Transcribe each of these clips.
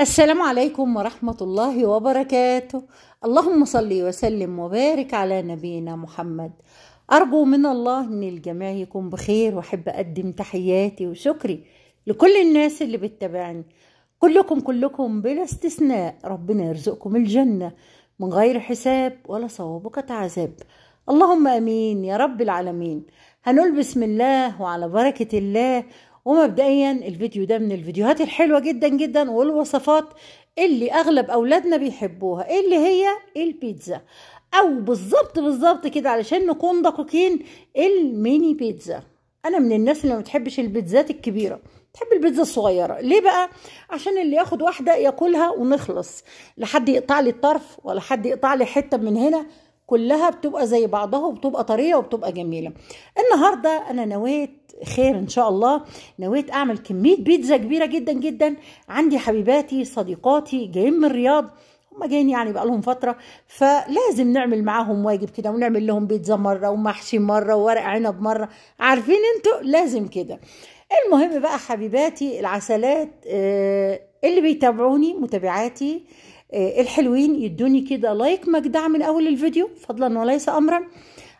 السلام عليكم ورحمة الله وبركاته اللهم صل وسلم وبارك على نبينا محمد أرجو من الله أن الجميع يكون بخير وأحب أقدم تحياتي وشكري لكل الناس اللي بتتابعني كلكم كلكم بلا استثناء ربنا يرزقكم الجنة من غير حساب ولا صوابك عذاب اللهم أمين يا رب العالمين هنقول بسم الله وعلى بركة الله ومبدئيا الفيديو ده من الفيديوهات الحلوة جدا جدا والوصفات اللي اغلب اولادنا بيحبوها اللي هي البيتزا او بالظبط بالظبط كده علشان نكون دقيقين الميني بيتزا انا من الناس اللي ما بتحبش البيتزات الكبيره بتحب البيتزا الصغيره ليه بقى عشان اللي ياخد واحده ياكلها ونخلص لحد يقطع لي الطرف ولا حد يقطع لي حته من هنا كلها بتبقى زي بعضها وبتبقى طريه وبتبقى جميله النهارده انا نويت خير ان شاء الله نويت اعمل كميه بيتزا كبيره جدا جدا عندي حبيباتي صديقاتي جايين من الرياض هم جايين يعني بقى لهم فتره فلازم نعمل معاهم واجب كده ونعمل لهم بيتزا مره ومحشي مره وورق عنب مره عارفين انتوا لازم كده المهم بقى حبيباتي العسلات آه، اللي بيتابعوني متابعاتي آه، الحلوين يدوني كده لايك مجدع من اول الفيديو فضلا وليس امرا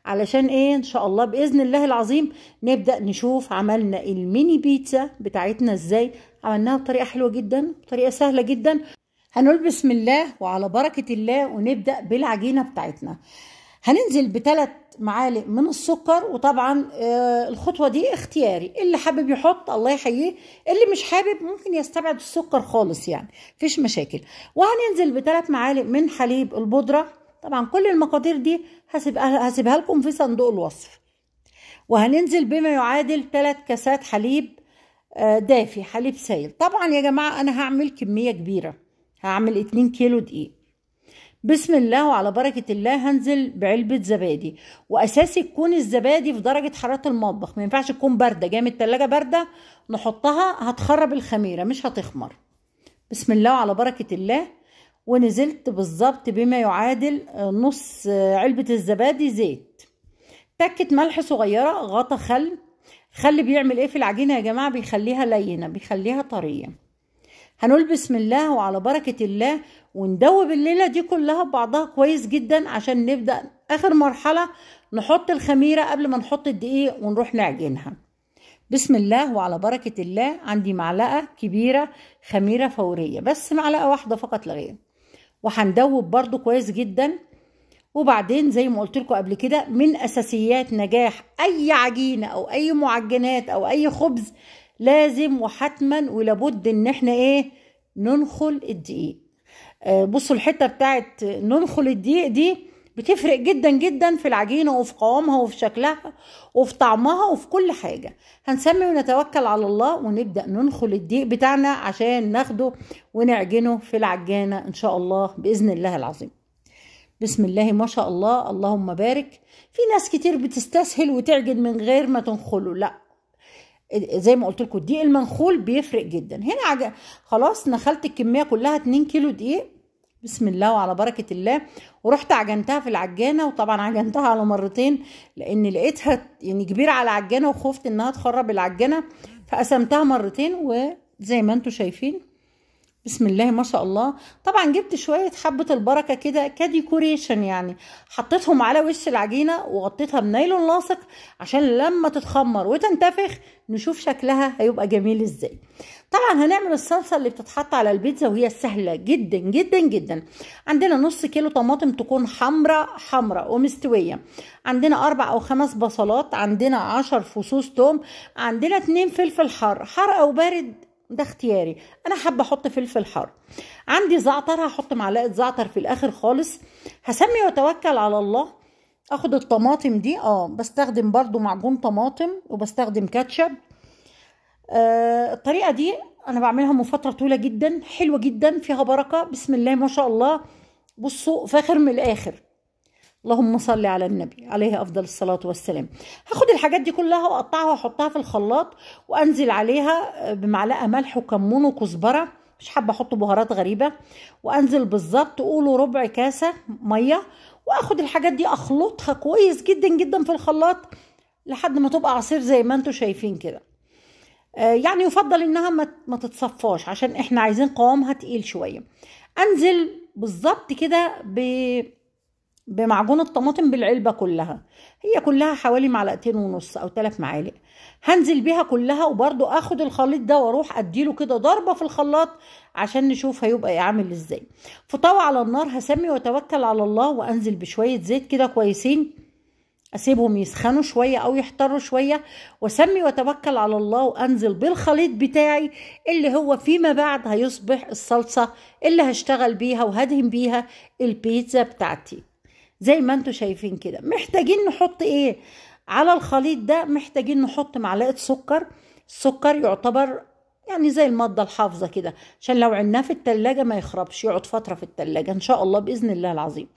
علشان ايه ان شاء الله باذن الله العظيم نبدا نشوف عملنا الميني بيتزا بتاعتنا ازاي عملناها بطريقه حلوه جدا بطريقه سهله جدا هنقول بسم الله وعلى بركه الله ونبدا بالعجينه بتاعتنا هننزل بثلاث معالق من السكر وطبعا آه، الخطوه دي اختياري اللي حابب يحط الله يحييه اللي مش حابب ممكن يستبعد السكر خالص يعني مفيش مشاكل وهننزل بثلاث معالق من حليب البودره طبعا كل المقادير دي هسيبها هسيبها لكم في صندوق الوصف وهننزل بما يعادل ثلاث كاسات حليب آه، دافي حليب سائل طبعا يا جماعه انا هعمل كميه كبيره هعمل 2 كيلو دقيق بسم الله وعلى بركة الله هنزل بعلبة زبادي وأساسي تكون الزبادي في درجة حرارة المطبخ ما ينفعش تكون باردة جاية من التلاجة باردة نحطها هتخرب الخميرة مش هتخمر بسم الله وعلى بركة الله ونزلت بالظبط بما يعادل نص علبة الزبادي زيت تكة ملح صغيرة غطا خل خل بيعمل ايه في العجينة يا جماعة بيخليها لينة بيخليها طرية هنقول بسم الله وعلى بركة الله وندوب الليلة دي كلها ببعضها كويس جدا عشان نبدأ آخر مرحلة نحط الخميرة قبل ما نحط الدقيق ونروح نعجنها بسم الله وعلى بركة الله عندي معلقة كبيرة خميرة فورية بس معلقة واحدة فقط لا غير وهندوب برضو كويس جدا وبعدين زي ما قلت لكم قبل كده من اساسيات نجاح اي عجينه او اي معجنات او اي خبز لازم وحتما ولابد ان احنا ايه ننخل الدقيق آه، بصوا الحته بتاعت ننخل الدقيق دي بتفرق جدا جدا في العجينه وفي قوامها وفي شكلها وفي طعمها وفي كل حاجه هنسمي ونتوكل على الله ونبدا ننخل الدقيق بتاعنا عشان ناخده ونعجنه في العجانه ان شاء الله باذن الله العظيم بسم الله ما شاء الله اللهم بارك في ناس كتير بتستسهل وتعجن من غير ما تنخله لا زي ما قلت لكم الدقيق المنخول بيفرق جدا هنا خلاص نخلت الكميه كلها 2 كيلو دقيق بسم الله وعلى بركه الله ورحت عجنتها في العجانه وطبعا عجنتها على مرتين لان لقيتها يعني كبيره على العجانه وخفت انها تخرب العجانه فقسمتها مرتين وزي ما انتم شايفين بسم الله ما شاء الله طبعا جبت شوية حبة البركة كده كديكوريشن يعني حطيتهم على وش العجينة وغطيتها بنايلون لاصق عشان لما تتخمر وتنتفخ نشوف شكلها هيبقى جميل ازاي طبعا هنعمل الصلصة اللي بتتحط على البيتزا وهي سهلة جدا جدا جدا عندنا نص كيلو طماطم تكون حمراء حمراء ومستوية عندنا اربع او خمس بصلات عندنا عشر فصوص توم عندنا اتنين فلفل حار حار او بارد ده اختياري انا حابه احط فلفل حار عندي زعتر هحط معلقه زعتر في الاخر خالص هسمي واتوكل على الله اخد الطماطم دي اه بستخدم برضو معجون طماطم وبستخدم كاتشب آه الطريقه دي انا بعملها من فتره طويله جدا حلوه جدا فيها بركه بسم الله ما شاء الله بصوا فاخر من الاخر اللهم صل على النبي عليه افضل الصلاه والسلام هاخد الحاجات دي كلها واقطعها واحطها في الخلاط وانزل عليها آه، بمعلقه ملح وكمون وكزبره مش حابه احط بهارات غريبه وانزل بالظبط قولوا ربع كاسه ميه واخد الحاجات دي اخلطها كويس جدا جدا في الخلاط لحد ما تبقى عصير زي ما انتم شايفين كده آه، يعني يفضل انها ما تتصفاش عشان احنا عايزين قوامها تقيل شويه انزل بالظبط كده ب بمعجون الطماطم بالعلبة كلها هي كلها حوالي معلقتين ونص أو ثلاث معالق هنزل بيها كلها وبرضو اخد الخليط ده واروح اديله كده ضربة في الخلاط عشان نشوف هيبقى عامل ازاي فطوى على النار هسمي واتوكل على الله وانزل بشوية زيت كده كويسين اسيبهم يسخنوا شويه او يحتروا شويه واسمي واتوكل على الله وانزل بالخليط بتاعي اللي هو فيما بعد هيصبح الصلصه اللي هشتغل بيها وهدهن بيها البيتزا بتاعتي زي ما انتم شايفين كده محتاجين نحط ايه على الخليط ده محتاجين نحط معلقه سكر السكر يعتبر يعني زي المادة الحافظة كده عشان لو عناه في التلاجة ما يخربش يقعد فترة في التلاجة إن شاء الله بإذن الله العظيم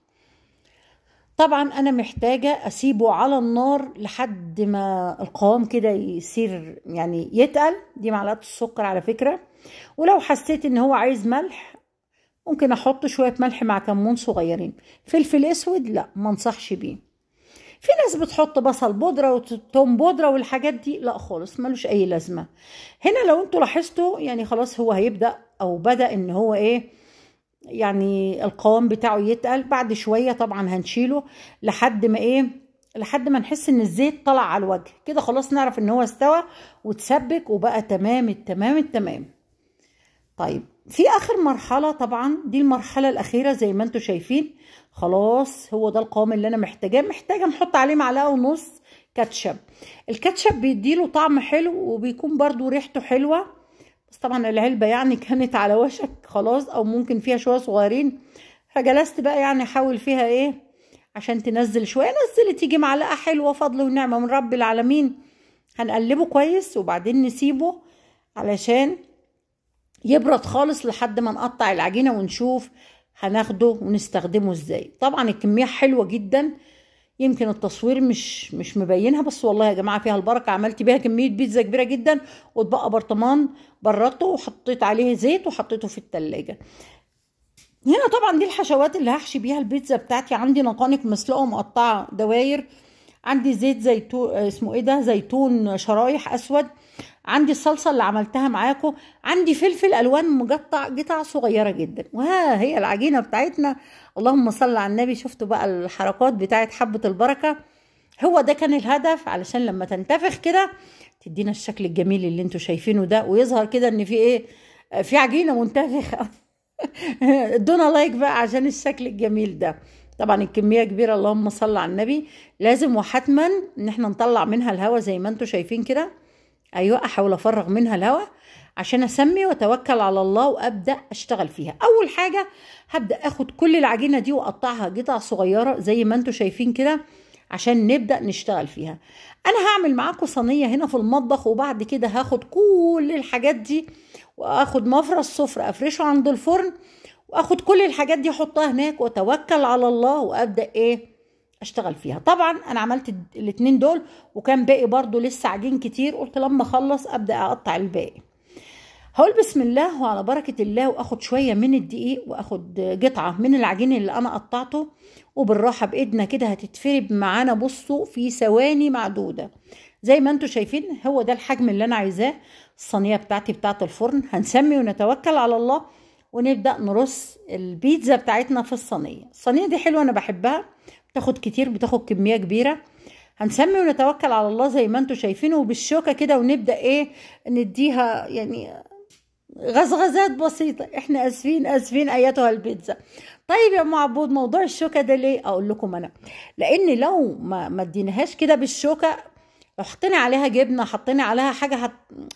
طبعا أنا محتاجة أسيبه على النار لحد ما القوام كده يصير يعني يتقل دي معلقة السكر على فكرة ولو حسيت إن هو عايز ملح ممكن احط شويه ملح مع كمون صغيرين فلفل اسود لا ما انصحش بيه في ناس بتحط بصل بودره وتوم بودره والحاجات دي لا خالص ملوش اي لازمه هنا لو انتوا لاحظتوا يعني خلاص هو هيبدا او بدا ان هو ايه يعني القوام بتاعه يتقل بعد شويه طبعا هنشيله لحد ما ايه لحد ما نحس ان الزيت طلع على الوجه كده خلاص نعرف ان هو استوى وتسبك وبقى تمام التمام التمام طيب في اخر مرحله طبعا دي المرحله الاخيره زي ما انتم شايفين خلاص هو ده القوام اللي انا محتاجاه محتاجه نحط عليه معلقه ونص كاتشب الكاتشب بيديله طعم حلو وبيكون برضو ريحته حلوه بس طبعا العلبه يعني كانت على وشك خلاص او ممكن فيها شويه صغيرين فجلست بقى يعني احاول فيها ايه عشان تنزل شويه نزلت تيجي معلقه حلوه فضل ونعمه من رب العالمين هنقلبه كويس وبعدين نسيبه علشان يبرد خالص لحد ما نقطع العجينه ونشوف هناخده ونستخدمه ازاي طبعا الكميه حلوه جدا يمكن التصوير مش مش مبينها بس والله يا جماعه فيها البركه عملت بيها كميه بيتزا كبيره جدا واتبقى برطمان بردته وحطيت عليه زيت وحطيته في التلاجة هنا طبعا دي الحشوات اللي هحشي بيها البيتزا بتاعتي عندي نقانق مسلوقه ومقطعه دواير عندي زيت زيتون اسمه ايه ده زيتون شرايح اسود عندي الصلصة اللي عملتها معاكم عندي فلفل ألوان مقطع قطع صغيرة جدا وها هي العجينة بتاعتنا اللهم صل على النبي شفتوا بقى الحركات بتاعت حبة البركة هو ده كان الهدف علشان لما تنتفخ كده تدينا الشكل الجميل اللي انتوا شايفينه ده ويظهر كده ان في ايه في عجينة منتفخة ادونا لايك بقى عشان الشكل الجميل ده طبعا الكميه كبيره اللهم صل على النبي لازم وحتما ان احنا نطلع منها الهواء زي ما انتم شايفين كده أيوة أحاول أفرغ منها الهواء عشان أسمي وأتوكل على الله وأبدأ أشتغل فيها أول حاجة هبدأ أخد كل العجينة دي وأقطعها قطع صغيرة زي ما انتم شايفين كده عشان نبدأ نشتغل فيها أنا هعمل معاكم صينية هنا في المطبخ وبعد كده هاخد كل الحاجات دي وآخد مفرش صفر أفرشه عند الفرن وآخد كل الحاجات دي أحطها هناك وأتوكل على الله وأبدأ إيه اشتغل فيها طبعا انا عملت الاتنين دول وكان باقي برضو لسه عجين كتير قلت لما اخلص ابدا اقطع الباقي هقول بسم الله وعلى بركة الله واخد شوية من الدقيق واخد قطعة من العجين اللي انا قطعته وبالراحة بايدنا كده هتتفرب معانا بصوا في ثواني معدودة زي ما انتم شايفين هو ده الحجم اللي انا عايزاه الصينية بتاعتي بتاعت الفرن هنسمي ونتوكل على الله ونبدأ نرص البيتزا بتاعتنا في الصينية الصينية دي حلوة انا بحبها تاخد كتير بتاخد كميه كبيره هنسمي ونتوكل على الله زي ما انتم شايفين وبالشوكه كده ونبدا ايه نديها يعني غزغزات بسيطة احنا اسفين اسفين ايتها البيتزا طيب يا ام عبود موضوع الشوكة ده ليه اقول لكم انا لان لو ما ما اديناهاش كده بالشوكة لو حطينا عليها جبنة حطينا عليها حاجة هت...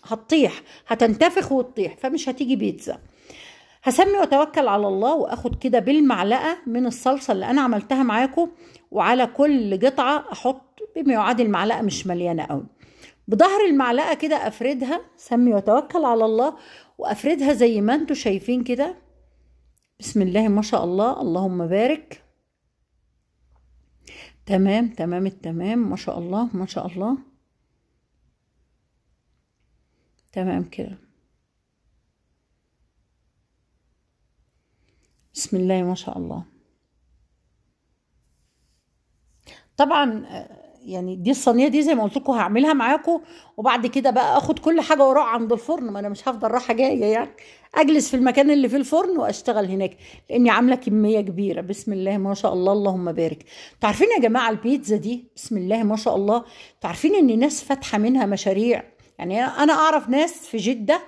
هتطيح هتنتفخ وتطيح فمش هتيجي بيتزا هسمي واتوكل على الله واخد كده بالمعلقه من الصلصه اللي انا عملتها معاكم وعلى كل قطعه احط بما يعادل معلقه مش مليانه قوي بظهر المعلقه كده افردها سمي وتوكل على الله وافردها زي ما انتم شايفين كده بسم الله ما شاء الله اللهم بارك تمام تمام التمام ما شاء الله ما شاء الله تمام كده بسم الله ما شاء الله طبعا يعني دي الصينيه دي زي ما قلت لكم هعملها معاكم وبعد كده بقى اخد كل حاجه واروح عند الفرن ما انا مش هفضل رايحه جايه يعني اجلس في المكان اللي فيه الفرن واشتغل هناك لاني عامله كميه كبيره بسم الله ما شاء الله اللهم بارك تعرفين يا جماعه البيتزا دي بسم الله ما شاء الله تعرفين ان ناس فاتحه منها مشاريع يعني انا اعرف ناس في جده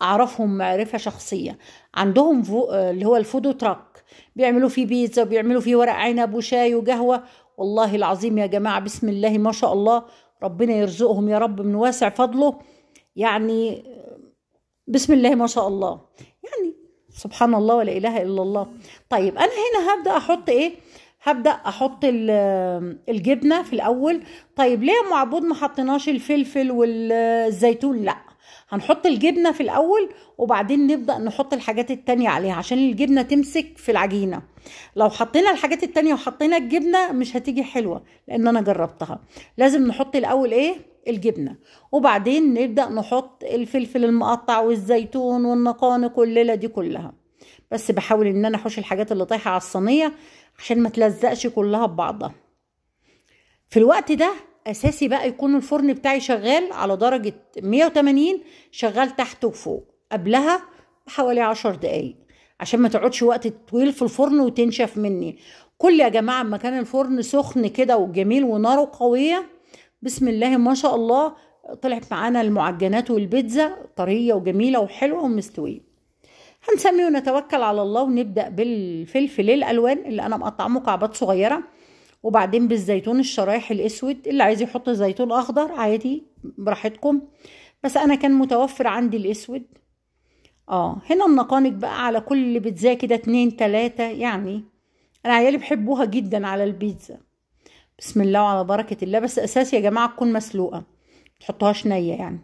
اعرفهم معرفه شخصيه عندهم فو آه، اللي هو الفودو تراك بيعملوا فيه بيتزا وبيعملوا فيه ورق عنب وشاي وقهوه والله العظيم يا جماعه بسم الله ما شاء الله ربنا يرزقهم يا رب من واسع فضله يعني آه، بسم الله ما شاء الله يعني سبحان الله ولا اله الا الله طيب انا هنا هبدا احط ايه هبدا احط آه، الجبنه في الاول طيب ليه يا معبود ما حطيناش الفلفل والزيتون لا هنحط الجبنة في الأول وبعدين نبدأ نحط الحاجات التانية عليها عشان الجبنة تمسك في العجينة لو حطينا الحاجات التانية وحطينا الجبنة مش هتيجي حلوة لأن أنا جربتها لازم نحط الأول إيه الجبنة وبعدين نبدأ نحط الفلفل المقطع والزيتون والنقانق والليلة دي كلها بس بحاول ان انا احوش الحاجات اللي طايحة على الصينية عشان ما تلزقش كلها ببعضها في الوقت ده اساسي بقى يكون الفرن بتاعي شغال على درجه 180 شغال تحت وفوق قبلها بحوالي 10 دقايق عشان ما تقعدش وقت طويل في الفرن وتنشف مني كل يا جماعه اما كان الفرن سخن كده وجميل وناره قويه بسم الله ما شاء الله طلعت معانا المعجنات والبيتزا طريه وجميله وحلوه ومستويه هنسمي ونتوكل على الله ونبدا بالفلفل الالوان اللي انا مقطعه مكعبات صغيره وبعدين بالزيتون الشرايح الاسود اللي عايز يحط زيتون اخضر عادي براحتكم بس انا كان متوفر عندي الاسود اه هنا النقانق بقى على كل بتزا كده اتنين تلاتة يعني انا عيالي بحبوها جدا على البيتزا بسم الله وعلى بركة الله بس اساس يا جماعة تكون مسلوقة تحطوهاش نية يعني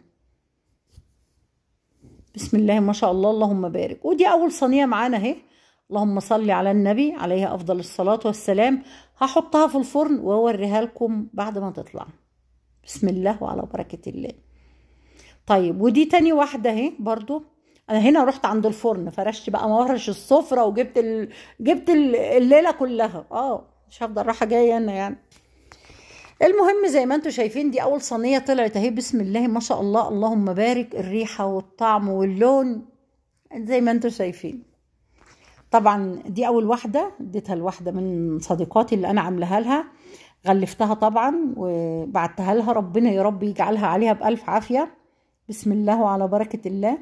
بسم الله ما شاء الله اللهم بارك ودي اول صينية معانا اهي اللهم صل على النبي عليه أفضل الصلاة والسلام هحطها في الفرن وأوريها لكم بعد ما تطلع بسم الله وعلى بركة الله طيب ودي تاني واحدة اهي برضو انا هنا رحت عند الفرن فرشت بقى ورش السفرة وجبت ال... جبت الليلة كلها اه مش هفضل راحه جاية انا يعني المهم زي ما انتم شايفين دي اول صينية طلعت اهي بسم الله ما شاء الله اللهم بارك الريحة والطعم واللون زي ما انتم شايفين طبعا دي اول واحده اديتها لواحده من صديقاتي اللي انا عاملاها لها غلفتها طبعا وبعتها لها ربنا يا رب يجعلها عليها بالف عافيه بسم الله وعلى بركه الله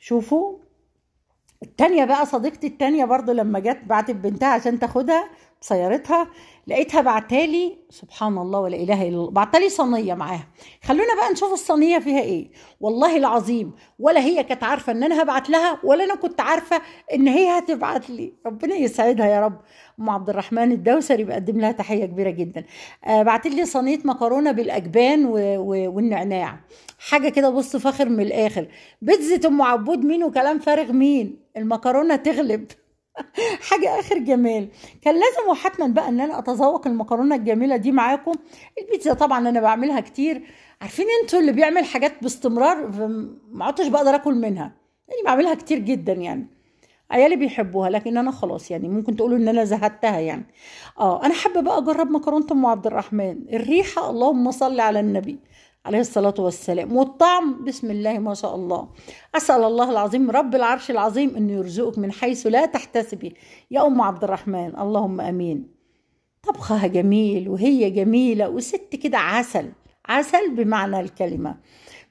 شوفوا التانية بقى صديقتي التانية برضو لما جت بعتت بنتها عشان تاخدها سيارتها لقيتها بعتالي سبحان الله ولا اله الا الله بعتالي صينيه معاها خلونا بقى نشوف الصينيه فيها ايه والله العظيم ولا هي كانت عارفه ان انا هبعت لها ولا انا كنت عارفه ان هي هتبعت لي ربنا يسعدها يا رب ام عبد الرحمن الدوسري بقدم لها تحيه كبيره جدا آه بعتت لي صينيه مكرونه بالاجبان و... و... والنعناع حاجه كده بص فاخر من الاخر بيتزه ام عبود مين وكلام فارغ مين المكرونه تغلب حاجة آخر جمال كان لازم وحتما بقى إن أنا أتذوق المكرونة الجميلة دي معاكم البيتزا طبعا أنا بعملها كتير عارفين أنتوا اللي بيعمل حاجات باستمرار ما عدتش بقدر آكل منها يعني بعملها كتير جدا يعني عيالي بيحبوها لكن انا خلاص يعني ممكن تقولوا ان انا زهدتها يعني اه انا حابه بقى اجرب مكرونه ام عبد الرحمن الريحه اللهم صل على النبي عليه الصلاة والسلام والطعم بسم الله ما شاء الله أسأل الله العظيم رب العرش العظيم أنه يرزقك من حيث لا تحتسبي يا أم عبد الرحمن اللهم أمين طبخها جميل وهي جميلة وست كده عسل عسل بمعنى الكلمة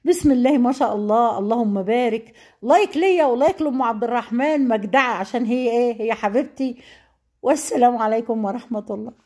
بسم الله ما شاء الله اللهم بارك لايك ليا ولايك لأم عبد الرحمن مجدعة عشان هي إيه هي حبيبتي والسلام عليكم ورحمة الله